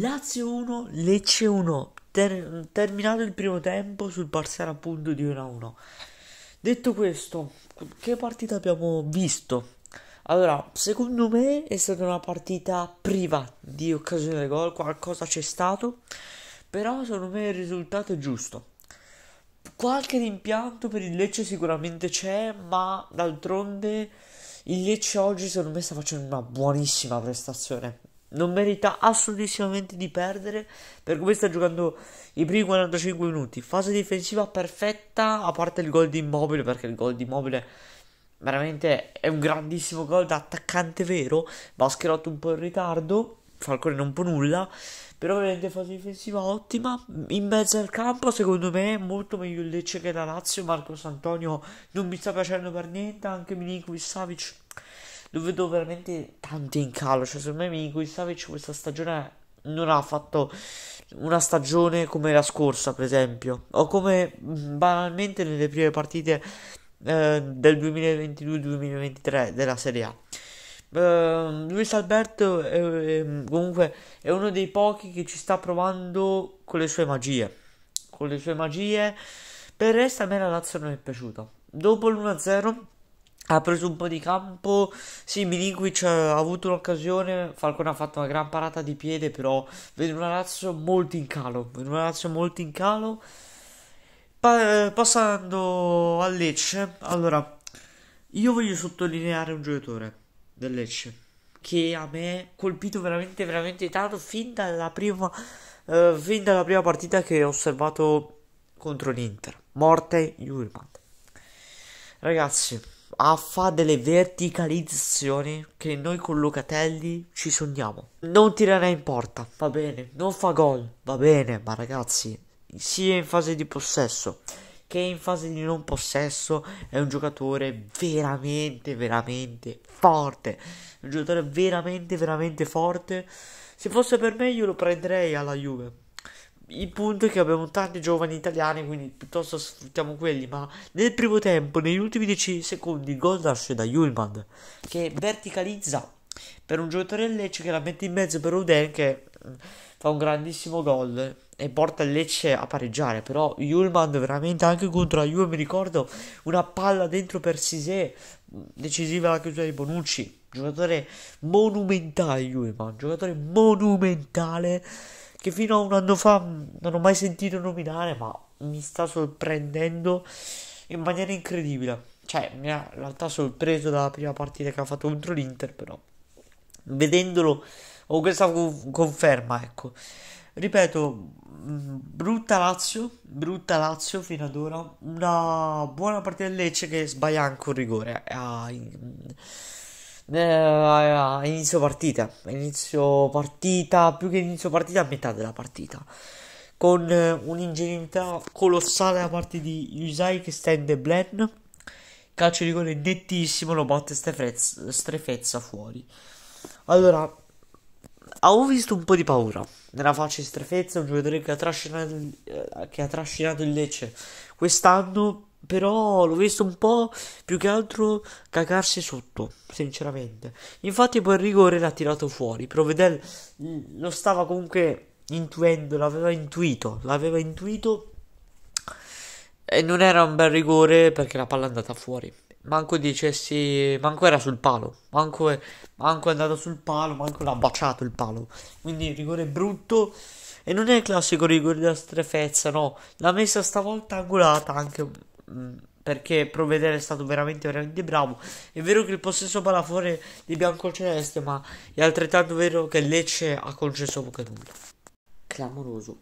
Lazio 1, Lecce 1, ter- terminato il primo tempo sul parziale appunto di 1-1. a Detto questo, che partita abbiamo visto? Allora, secondo me è stata una partita priva di occasione di gol, qualcosa c'è stato, però secondo me il risultato è giusto. Qualche rimpianto per il Lecce sicuramente c'è, ma d'altronde il Lecce oggi secondo me sta facendo una buonissima prestazione non merita assolutamente di perdere per come sta giocando i primi 45 minuti. Fase difensiva perfetta, a parte il gol di Immobile, perché il gol di Immobile veramente è un grandissimo gol da attaccante vero. Mascherotto un po' in ritardo, Falcone non può nulla, però veramente fase difensiva ottima. In mezzo al campo, secondo me, è molto meglio il Lecce che la Lazio. Marcos Antonio non mi sta piacendo per niente, anche Milinkovic Savic lo vedo veramente tanto in calo. Cioè, secondo me Milinkovic questa stagione non ha fatto una stagione come la scorsa, per esempio, o come banalmente nelle prime partite eh, del 2022-2023 della Serie A. Uh, Luis Alberto è, è, comunque è uno dei pochi che ci sta provando con le sue magie. Con le sue magie, per il resto a me la Lazio non è piaciuta. Dopo l'1-0 ha preso un po' di campo. Sì, Milinkovic eh, ha avuto un'occasione. Falcone ha fatto una gran parata di piede. Però vedo una Lazio molto in calo. Vedo una Lazio molto in calo. Pa- eh, passando a Lecce, allora io voglio sottolineare un giocatore del Lecce che a me ha colpito veramente, veramente tanto fin dalla prima, eh, fin dalla prima partita che ho osservato contro l'Inter. Morte Jurman. Ragazzi, a fare delle verticalizzazioni che noi con Locatelli ci sogniamo. Non tirerà in porta, va bene, non fa gol, va bene, ma ragazzi, sia in fase di possesso che in fase di non possesso è un giocatore veramente, veramente forte. Un giocatore veramente, veramente forte. Se fosse per me io lo prenderei alla Juve il punto è che abbiamo tanti giovani italiani, quindi piuttosto sfruttiamo quelli. Ma nel primo tempo, negli ultimi 10 secondi, il gol nasce da Yulman che verticalizza per un giocatore del Lecce che la mette in mezzo per Uden che mm, fa un grandissimo gol e porta il Lecce a pareggiare. Però Yulman veramente anche contro la Juve mi ricordo una palla dentro per Sisè, mm, decisiva la chiusura di Bonucci. Giocatore monumentale Yulman, giocatore monumentale che fino a un anno fa non ho mai sentito nominare, ma mi sta sorprendendo in maniera incredibile. Cioè, mi ha in realtà sorpreso dalla prima partita che ha fatto contro l'Inter, però vedendolo ho questa conferma, ecco. Ripeto, brutta Lazio, brutta Lazio fino ad ora, una buona partita del Lecce che sbaglia anche un rigore. Ah, in eh, a inizio partita, inizio partita, più che inizio partita, a metà della partita, con eh, un'ingenuità colossale da parte di Yusai che stende Blen, calcio di rigore nettissimo, lo batte strefezza, strefezza fuori. Allora, avevo visto un po' di paura nella faccia di strefezza, un giocatore che ha trascinato, eh, che ha trascinato il Lecce quest'anno però l'ho visto un po' più che altro cagarsi sotto, sinceramente. Infatti poi il rigore l'ha tirato fuori. Provedel mm, lo stava comunque intuendo, l'aveva intuito, l'aveva intuito. E non era un bel rigore perché la palla è andata fuori. Manco dicessi, manco era sul palo, manco è, manco è andato sul palo, manco l'ha baciato il palo. Quindi il rigore è brutto. E non è il classico rigore della strefezza, no. L'ha messa stavolta angolata anche perché Provvedere è stato veramente, veramente bravo. È vero che il possesso palafore di Bianco Celeste, ma è altrettanto vero che Lecce ha concesso poco nulla. Clamoroso.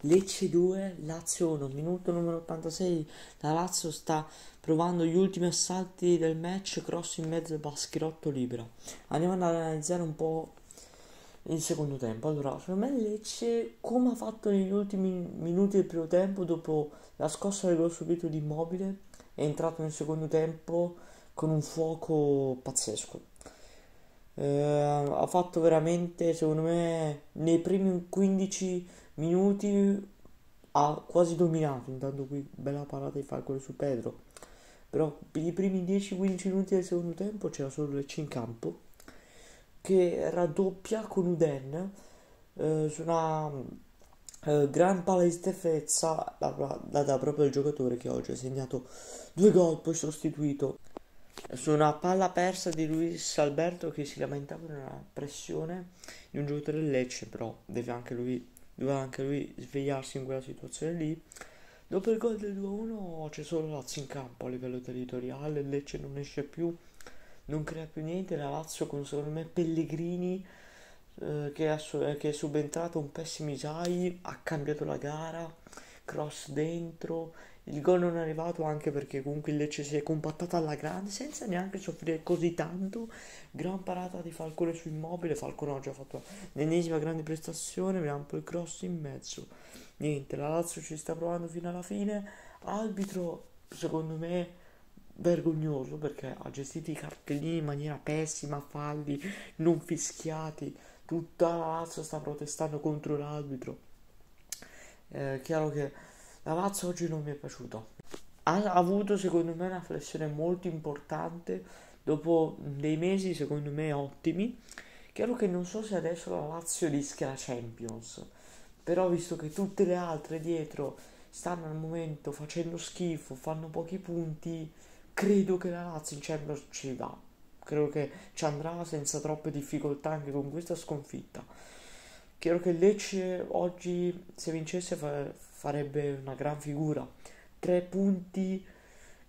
Lecce 2, Lazio 1, minuto numero 86. La Lazio sta provando gli ultimi assalti del match, cross in mezzo al baschirotto Libero. Andiamo ad analizzare un po' il secondo tempo. Allora, secondo me Lecce, come ha fatto negli ultimi minuti del primo tempo, dopo la scossa del gol subito di Immobile, è entrato nel secondo tempo con un fuoco pazzesco. Eh, ha fatto veramente, secondo me, nei primi 15 minuti ha quasi dominato. Intanto qui bella parata di Falcone su Pedro. Però i primi 10-15 minuti del secondo tempo c'era solo Lecce in campo che raddoppia con Uden eh, su una eh, gran palla di Stefezza data proprio al giocatore che oggi ha segnato due gol poi sostituito su una palla persa di Luis Alberto che si lamentava di una pressione di un giocatore del Lecce però deve anche lui, doveva anche lui svegliarsi in quella situazione lì dopo il gol del 2-1 c'è solo Lazio in campo a livello territoriale il Lecce non esce più non crea più niente la Lazio con secondo me Pellegrini eh, che, è, subentrato un pessimo Jai ha cambiato la gara cross dentro il gol non è arrivato anche perché comunque il Lecce si è compattato alla grande senza neanche soffrire così tanto gran parata di Falcone su Immobile Falcone oggi ha fatto l'ennesima grande prestazione vediamo poi il cross in mezzo niente la Lazio ci sta provando fino alla fine arbitro secondo me vergognoso perché ha gestito i cartellini in maniera pessima, falli, non fischiati, tutta la Lazio sta protestando contro l'arbitro. È eh, chiaro che la Lazio oggi non mi è piaciuta. Ha avuto secondo me una flessione molto importante dopo dei mesi secondo me ottimi. Chiaro che non so se adesso la Lazio rischia la Champions, però visto che tutte le altre dietro stanno al momento facendo schifo, fanno pochi punti, credo che la Lazio in Champions certo ci va. Credo che ci andrà senza troppe difficoltà anche con questa sconfitta. Chiaro che Lecce oggi, se vincesse, farebbe una gran figura. Tre punti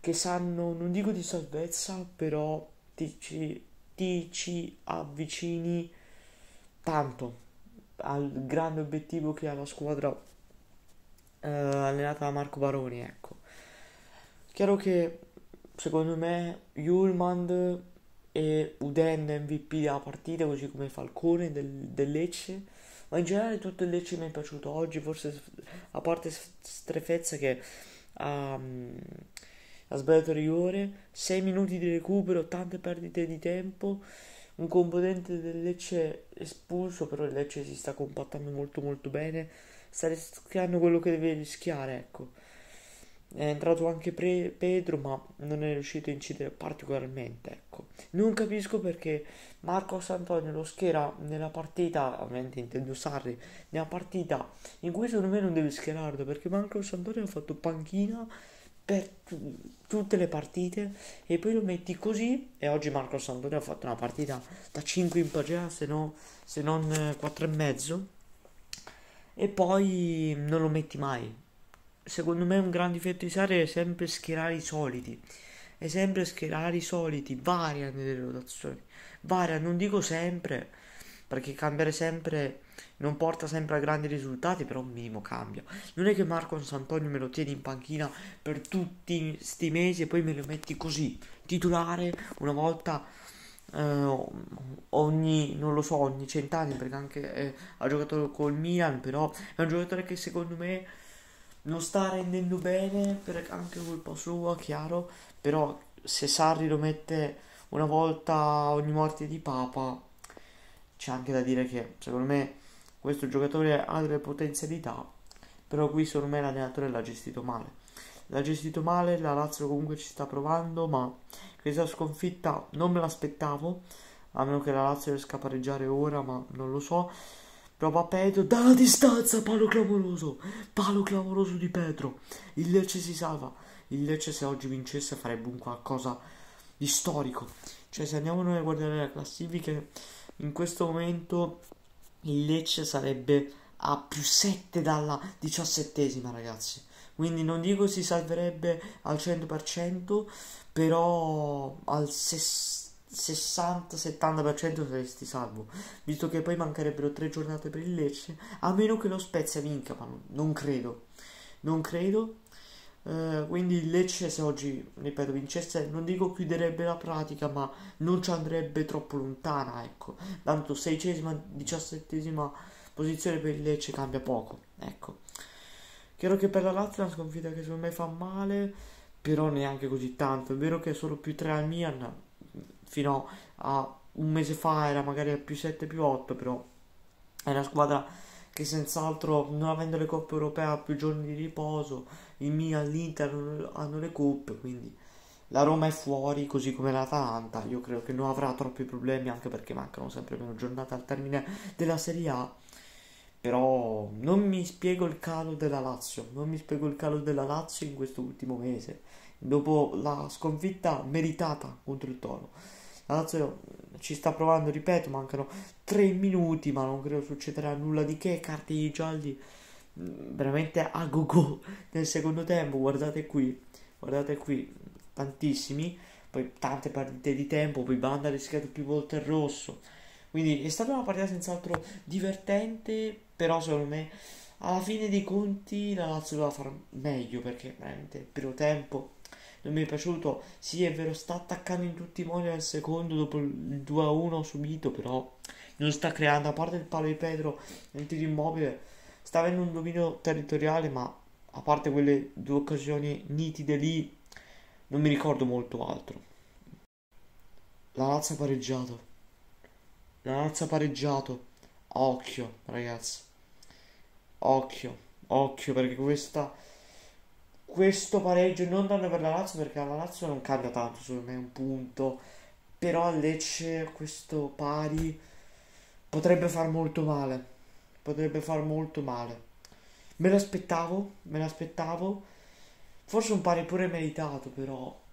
che sanno, non dico di salvezza, però ti ci, ti ci avvicini tanto al grande obiettivo che ha la squadra eh, allenata da Marco Baroni. Ecco, chiaro che secondo me Julmand e Uden MVP della partita, così come Falcone del, del Lecce. Ma in generale tutto il Lecce mi è piaciuto oggi, forse a parte Strefezza che ha, mm, ha sbagliato rigore, 6 minuti di recupero, tante perdite di tempo, un componente del Lecce espulso, però il Lecce si sta compattando molto molto bene, sta rischiando quello che deve rischiare, ecco è entrato anche pre- Pedro, ma non è riuscito a incidere particolarmente. Ecco. Non capisco perché Marco Santonio lo schiera nella partita, ovviamente intendo Sarri, nella partita in cui secondo me non deve schierarlo, perché Marco Santonio ha fatto panchina per t- tutte le partite e poi lo metti così e oggi Marco Santonio ha fatto una partita da 5 in pagina se, no, se non 4 eh, e mezzo e poi non lo metti mai secondo me un gran difetto di Sarri è sempre schierare i soliti. È sempre schierare i soliti, varia nelle rotazioni. Varia, non dico sempre, perché cambiare sempre non porta sempre a grandi risultati, però un minimo cambia. Non è che Marco Santonio me lo tieni in panchina per tutti questi mesi e poi me lo metti così, titolare una volta eh, ogni, non lo so, ogni cent'anni, perché anche eh, ha giocato col Milan, però è un giocatore che secondo me non sta rendendo bene per anche colpa sua, chiaro, però se Sarri lo mette una volta ogni morte di Papa, c'è anche da dire che secondo me questo giocatore ha delle potenzialità, però qui secondo me l'allenatore l'ha gestito male. L'ha gestito male, la Lazio comunque ci sta provando, ma questa sconfitta non me l'aspettavo, a meno che la Lazio riesca a pareggiare ora, ma non lo so. Prova Pedro dalla distanza, palo clamoroso, palo clamoroso di Pedro. Il Lecce si salva. Il Lecce se oggi vincesse farebbe un qualcosa di storico. Cioè se andiamo noi a guardare le classifiche in questo momento il Lecce sarebbe a più 7 dalla diciassettesima ragazzi. Quindi non dico si salverebbe al 100%, però al 60 60-70% saresti salvo, visto che poi mancherebbero 3 giornate per il Lecce, a meno che lo Spezia vinca, ma non credo, non credo. Uh, quindi il Lecce se oggi, ripeto, vincesse, non dico chiuderebbe la pratica, ma non ci andrebbe troppo lontana, ecco. Tanto sedicesima, diciassettesima posizione per il Lecce cambia poco, ecco. Chiaro che per la Lazio è una sconfitta che secondo me fa male, però neanche così tanto. È vero che è solo più 3 al Milan, fino a un mese fa era magari a più 7 più 8 però è una squadra che senz'altro non avendo le coppe europee ha più giorni di riposo il Milan, l'Inter hanno le coppe quindi la Roma è fuori così come l'Atalanta io credo che non avrà troppi problemi anche perché mancano sempre meno giornate al termine della Serie A però non mi spiego il calo della Lazio non mi spiego il calo della Lazio in questo ultimo mese dopo la sconfitta meritata contro il Toro. La Lazio ci sta provando, ripeto, mancano 3 minuti, ma non credo succederà nulla di che. Cartellini gialli mm, veramente a go go nel secondo tempo, guardate qui, guardate qui, tantissimi, poi tante partite di tempo, poi Banda ha rischiato più volte il rosso. Quindi è stata una partita senz'altro divertente, però secondo me alla fine dei conti la Lazio doveva far meglio perché veramente il primo tempo non mi è piaciuto. Sì, è vero, sta attaccando in tutti i modi al secondo dopo il 2-1 subito, però non sta creando, a parte il palo di Pedro, il tiro immobile, sta avendo un dominio territoriale, ma a parte quelle due occasioni nitide lì, non mi ricordo molto altro. La razza ha pareggiato. La razza ha pareggiato. Occhio, ragazzi. Occhio, occhio, perché questa questo pareggio non danno per la Lazio perché la Lazio non cambia tanto secondo me un punto però a Lecce questo pari potrebbe far molto male potrebbe far molto male me l'aspettavo me l'aspettavo forse un pari pure meritato però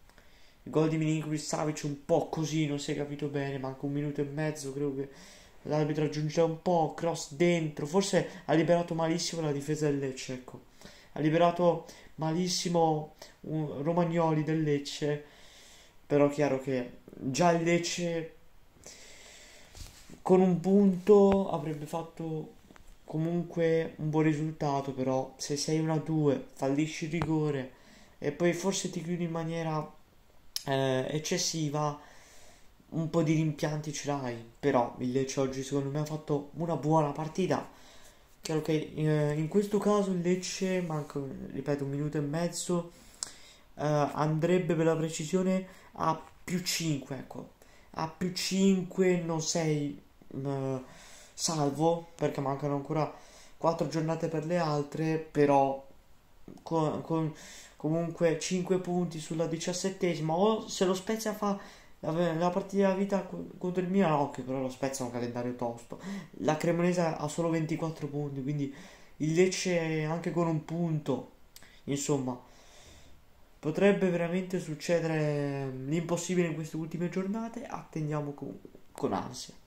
il gol di Milinkovic Savic un po' così non si è capito bene manca un minuto e mezzo credo che l'arbitro aggiungeva un po' cross dentro forse ha liberato malissimo la difesa del Lecce ecco ha liberato malissimo un Romagnoli del Lecce, però chiaro che già il Lecce con un punto avrebbe fatto comunque un buon risultato, però se sei 1 2 fallisci il rigore e poi forse ti chiudi in maniera eh, eccessiva, un po' di rimpianti ce l'hai, però il Lecce oggi secondo me ha fatto una buona partita. Chiaro che eh, in questo caso il Lecce, manca ripeto un minuto e mezzo, eh, andrebbe per la precisione a più 5, ecco, a più 5 non sei eh, salvo perché mancano ancora 4 giornate per le altre, però con, con comunque 5 punti sulla diciassettesima o se lo Spezia fa la, la partita della vita contro il Milan, occhio, però lo spezza un calendario tosto. La Cremonese ha solo 24 punti, quindi il Lecce anche con un punto. Insomma, potrebbe veramente succedere l'impossibile in queste ultime giornate. Attendiamo con, con ansia.